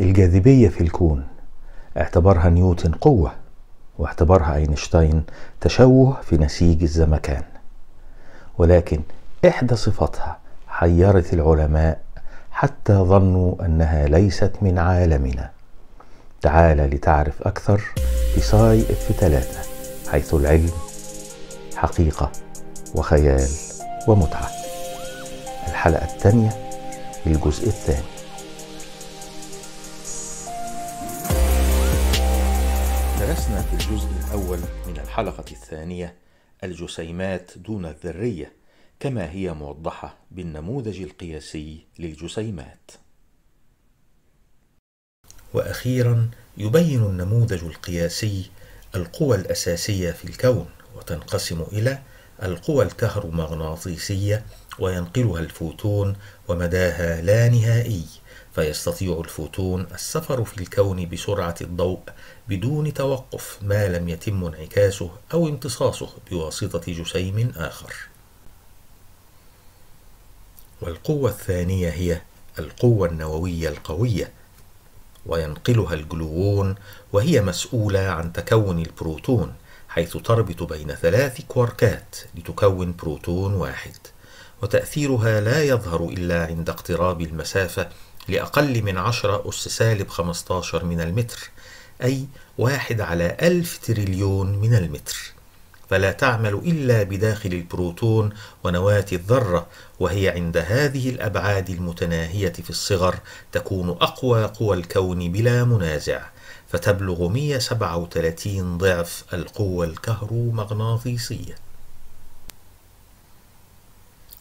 الجاذبية في الكون اعتبرها نيوتن قوة واعتبرها أينشتاين تشوه في نسيج الزمكان ولكن إحدى صفاتها حيرت العلماء حتى ظنوا أنها ليست من عالمنا تعال لتعرف أكثر في ساي اف ثلاثة حيث العلم حقيقة وخيال ومتعة الحلقة الثانية الجزء الثاني درسنا في الجزء الأول من الحلقة الثانية الجسيمات دون الذرية كما هي موضحة بالنموذج القياسي للجسيمات. وأخيرا يبين النموذج القياسي القوى الأساسية في الكون وتنقسم إلى القوى الكهرومغناطيسية وينقلها الفوتون ومداها لا نهائي فيستطيع الفوتون السفر في الكون بسرعة الضوء بدون توقف ما لم يتم انعكاسه أو امتصاصه بواسطة جسيم آخر. والقوة الثانية هي القوة النووية القوية، وينقلها الجلوون وهي مسؤولة عن تكون البروتون، حيث تربط بين ثلاث كواركات لتكون بروتون واحد، وتأثيرها لا يظهر إلا عند اقتراب المسافة لأقل من 10 أس سالب 15 من المتر أي واحد على ألف تريليون من المتر فلا تعمل إلا بداخل البروتون ونواة الذرة وهي عند هذه الأبعاد المتناهية في الصغر تكون أقوى قوى الكون بلا منازع فتبلغ 137 ضعف القوة الكهرومغناطيسية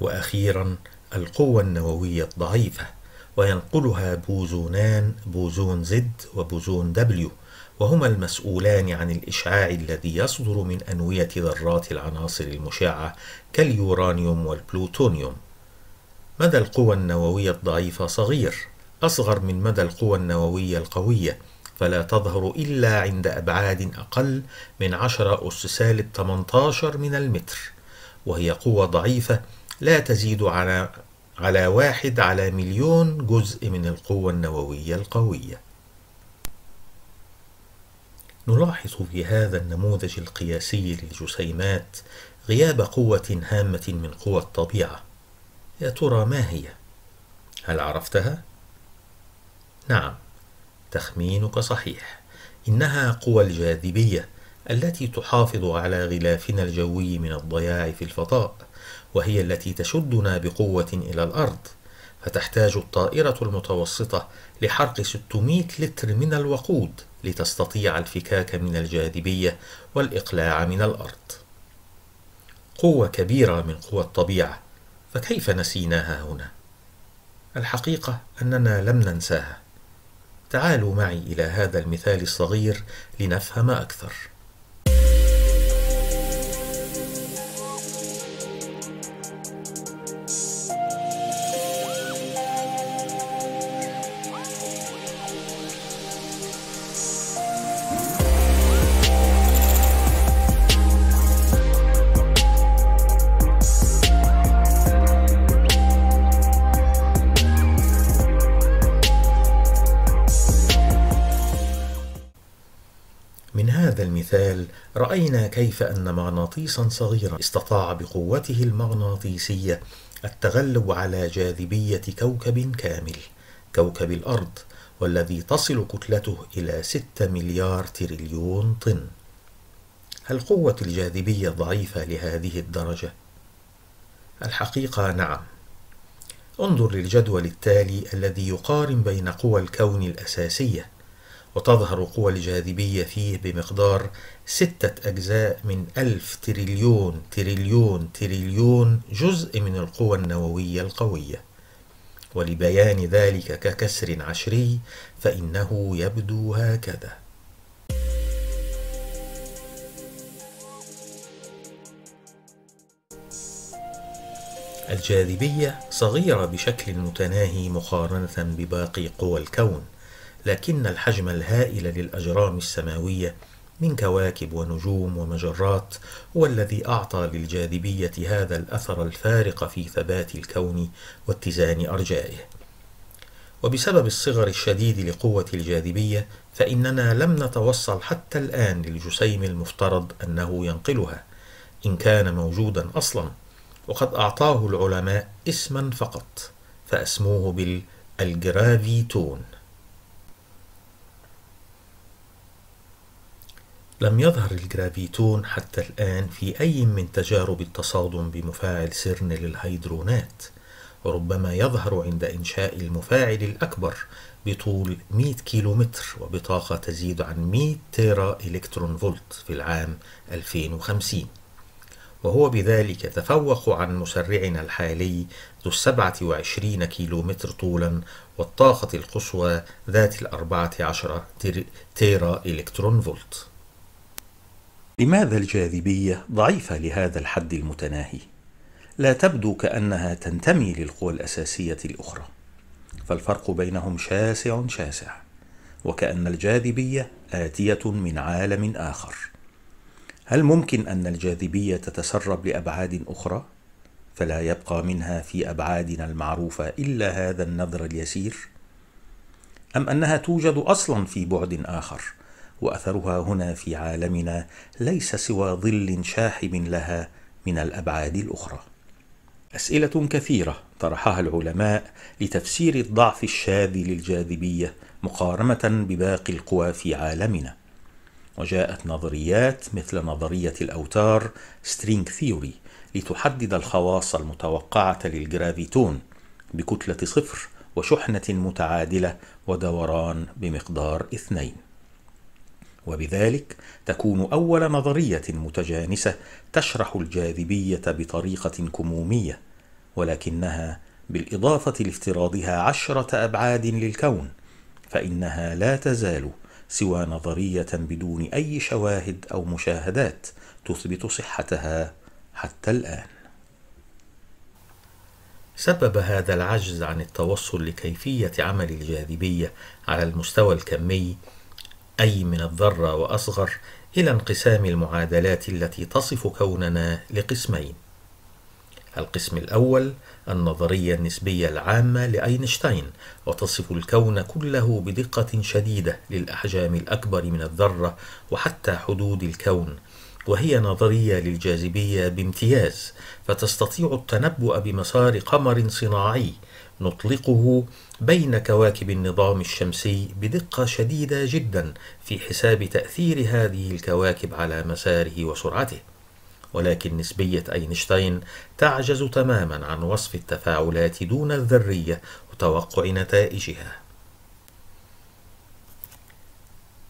وأخيرا القوة النووية الضعيفة وينقلها بوزونان بوزون زد وبوزون دبليو وهما المسؤولان عن الإشعاع الذي يصدر من أنوية ذرات العناصر المشعة كاليورانيوم والبلوتونيوم مدى القوى النووية الضعيفة صغير أصغر من مدى القوى النووية القوية فلا تظهر إلا عند أبعاد أقل من 10 أس سالب 18 من المتر وهي قوة ضعيفة لا تزيد على على واحد على مليون جزء من القوة النووية القوية نلاحظ في هذا النموذج القياسي للجسيمات غياب قوة هامة من قوى الطبيعة يا ترى ما هي؟ هل عرفتها؟ نعم تخمينك صحيح إنها قوى الجاذبية التي تحافظ على غلافنا الجوي من الضياع في الفضاء وهي التي تشدنا بقوة إلى الأرض فتحتاج الطائرة المتوسطة لحرق 600 لتر من الوقود لتستطيع الفكاك من الجاذبية والإقلاع من الأرض قوة كبيرة من قوى الطبيعة فكيف نسيناها هنا؟ الحقيقة أننا لم ننساها تعالوا معي إلى هذا المثال الصغير لنفهم أكثر هذا المثال رأينا كيف أن مغناطيسا صغيرا استطاع بقوته المغناطيسية التغلب على جاذبية كوكب كامل كوكب الأرض والذي تصل كتلته إلى 6 مليار تريليون طن هل قوة الجاذبية ضعيفة لهذه الدرجة؟ الحقيقة نعم انظر للجدول التالي الذي يقارن بين قوى الكون الأساسية وتظهر قوى الجاذبية فيه بمقدار ستة أجزاء من ألف تريليون تريليون تريليون جزء من القوى النووية القوية ولبيان ذلك ككسر عشري فإنه يبدو هكذا الجاذبية صغيرة بشكل متناهي مقارنة بباقي قوى الكون لكن الحجم الهائل للأجرام السماوية من كواكب ونجوم ومجرات هو الذي أعطى للجاذبية هذا الأثر الفارق في ثبات الكون واتزان أرجائه. وبسبب الصغر الشديد لقوة الجاذبية فإننا لم نتوصل حتى الآن للجسيم المفترض أنه ينقلها، إن كان موجودا أصلا، وقد أعطاه العلماء اسما فقط، فأسموه بالجرافيتون. لم يظهر الجرافيتون حتى الآن في أي من تجارب التصادم بمفاعل سيرن للهيدرونات وربما يظهر عند إنشاء المفاعل الأكبر بطول 100 كيلومتر وبطاقة تزيد عن 100 تيرا إلكترون فولت في العام 2050 وهو بذلك تفوق عن مسرعنا الحالي ذو السبعة وعشرين كيلومتر طولا والطاقة القصوى ذات الأربعة عشر تيرا إلكترون فولت لماذا الجاذبية ضعيفة لهذا الحد المتناهي؟ لا تبدو كأنها تنتمي للقوى الأساسية الأخرى فالفرق بينهم شاسع شاسع وكأن الجاذبية آتية من عالم آخر هل ممكن أن الجاذبية تتسرب لأبعاد أخرى؟ فلا يبقى منها في أبعادنا المعروفة إلا هذا النذر اليسير؟ أم أنها توجد أصلا في بعد آخر؟ واثرها هنا في عالمنا ليس سوى ظل شاحب لها من الابعاد الاخرى اسئله كثيره طرحها العلماء لتفسير الضعف الشاذ للجاذبيه مقارنه بباقي القوى في عالمنا وجاءت نظريات مثل نظريه الاوتار سترينج ثيوري لتحدد الخواص المتوقعه للجرافيتون بكتله صفر وشحنه متعادله ودوران بمقدار اثنين وبذلك تكون أول نظرية متجانسة تشرح الجاذبية بطريقة كمومية ولكنها بالإضافة لافتراضها عشرة أبعاد للكون فإنها لا تزال سوى نظرية بدون أي شواهد أو مشاهدات تثبت صحتها حتى الآن سبب هذا العجز عن التوصل لكيفية عمل الجاذبية على المستوى الكمي أي من الذرة وأصغر إلى انقسام المعادلات التي تصف كوننا لقسمين القسم الأول النظرية النسبية العامة لأينشتاين وتصف الكون كله بدقة شديدة للأحجام الأكبر من الذرة وحتى حدود الكون وهي نظرية للجاذبية بامتياز فتستطيع التنبؤ بمسار قمر صناعي نطلقه بين كواكب النظام الشمسي بدقة شديدة جدا في حساب تأثير هذه الكواكب على مساره وسرعته ولكن نسبية أينشتاين تعجز تماما عن وصف التفاعلات دون الذرية وتوقع نتائجها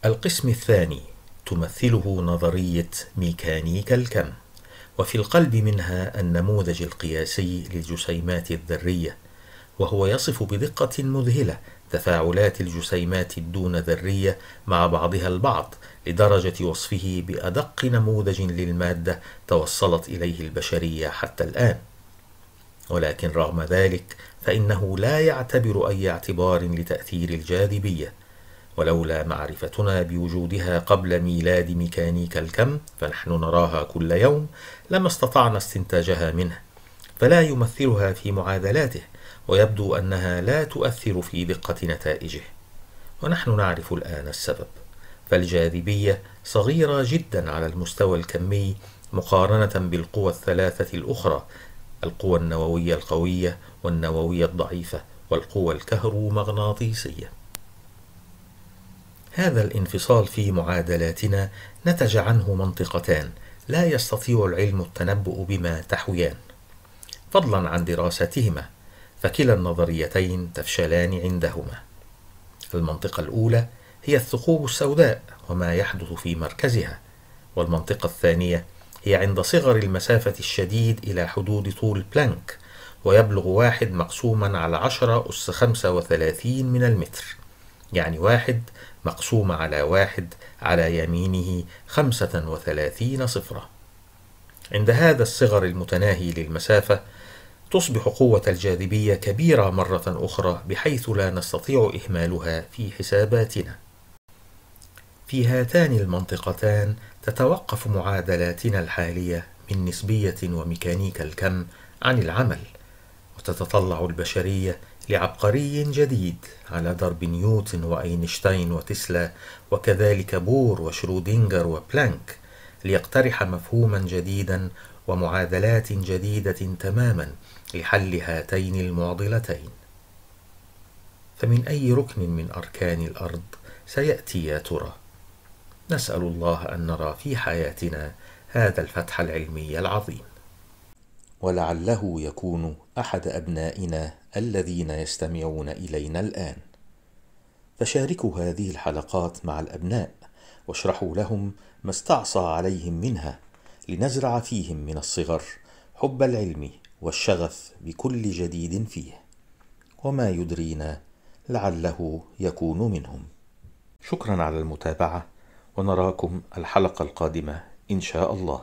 القسم الثاني تمثله نظرية ميكانيكا الكم وفي القلب منها النموذج القياسي للجسيمات الذرية وهو يصف بدقة مذهلة تفاعلات الجسيمات الدون ذرية مع بعضها البعض لدرجة وصفه بأدق نموذج للمادة توصلت إليه البشرية حتى الآن ولكن رغم ذلك فإنه لا يعتبر أي اعتبار لتأثير الجاذبية ولولا معرفتنا بوجودها قبل ميلاد ميكانيكا الكم فنحن نراها كل يوم لما استطعنا استنتاجها منه فلا يمثلها في معادلاته ويبدو أنها لا تؤثر في دقة نتائجه ونحن نعرف الآن السبب فالجاذبية صغيرة جدا على المستوى الكمي مقارنة بالقوى الثلاثة الأخرى القوى النووية القوية والنووية الضعيفة والقوى الكهرومغناطيسية هذا الانفصال في معادلاتنا نتج عنه منطقتان لا يستطيع العلم التنبؤ بما تحويان فضلا عن دراستهما فكلا النظريتين تفشلان عندهما المنطقه الاولى هي الثقوب السوداء وما يحدث في مركزها والمنطقه الثانيه هي عند صغر المسافة الشديد إلى حدود طول بلانك ويبلغ واحد مقسوما على عشرة أس خمسة وثلاثين من المتر يعني واحد مقسومة على واحد على يمينه خمسة وثلاثين صفرة عند هذا الصغر المتناهي للمسافة تصبح قوة الجاذبية كبيرة مرة أخرى بحيث لا نستطيع إهمالها في حساباتنا. في هاتان المنطقتان تتوقف معادلاتنا الحالية من نسبية وميكانيكا الكم عن العمل، وتتطلع البشرية لعبقري جديد على ضرب نيوتن وأينشتاين وتسلا وكذلك بور وشرودنجر وبلانك ليقترح مفهوما جديدا ومعادلات جديدة تماما لحل هاتين المعضلتين فمن أي ركن من أركان الأرض سيأتي يا ترى؟ نسأل الله أن نرى في حياتنا هذا الفتح العلمي العظيم ولعله يكون احد ابنائنا الذين يستمعون الينا الان فشاركوا هذه الحلقات مع الابناء واشرحوا لهم ما استعصى عليهم منها لنزرع فيهم من الصغر حب العلم والشغف بكل جديد فيه وما يدرينا لعله يكون منهم شكرا على المتابعه ونراكم الحلقه القادمه ان شاء الله